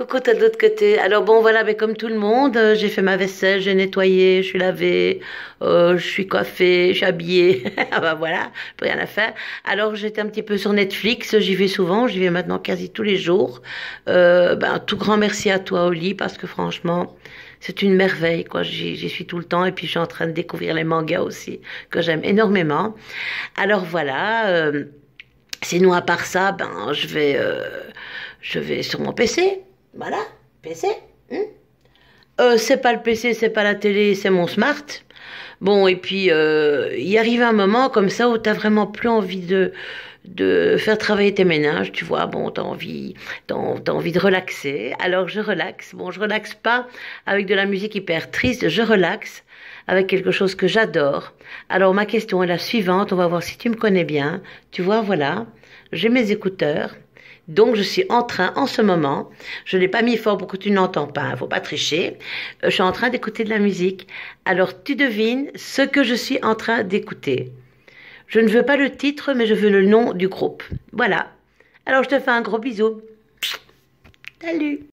Coucou, t'as de l'autre côté. Alors bon, voilà, mais comme tout le monde, euh, j'ai fait ma vaisselle, j'ai nettoyé, je suis lavée, euh, je suis coiffée, je suis habillée. ah bah ben voilà, rien à faire. Alors j'étais un petit peu sur Netflix, j'y vais souvent, j'y vais maintenant quasi tous les jours. Euh, ben, tout grand merci à toi, Oli, parce que franchement, c'est une merveille, quoi. J'y suis tout le temps et puis je suis en train de découvrir les mangas aussi, que j'aime énormément. Alors voilà, euh, sinon à part ça, ben je vais, euh, je vais sur mon PC voilà, PC. Hein. Euh, c'est pas le PC, c'est pas la télé, c'est mon smart. Bon, et puis, euh, il y arrive un moment comme ça où tu t'as vraiment plus envie de, de faire travailler tes ménages, tu vois, bon, t'as envie, envie de relaxer, alors je relaxe. Bon, je relaxe pas avec de la musique hyper triste, je relaxe avec quelque chose que j'adore. Alors ma question est la suivante, on va voir si tu me connais bien. Tu vois, voilà, j'ai mes écouteurs, donc je suis en train, en ce moment, je ne l'ai pas mis fort pour que tu n'entends pas, hein, faut pas tricher, euh, je suis en train d'écouter de la musique. Alors tu devines ce que je suis en train d'écouter. Je ne veux pas le titre, mais je veux le nom du groupe. Voilà. Alors je te fais un gros bisou. Salut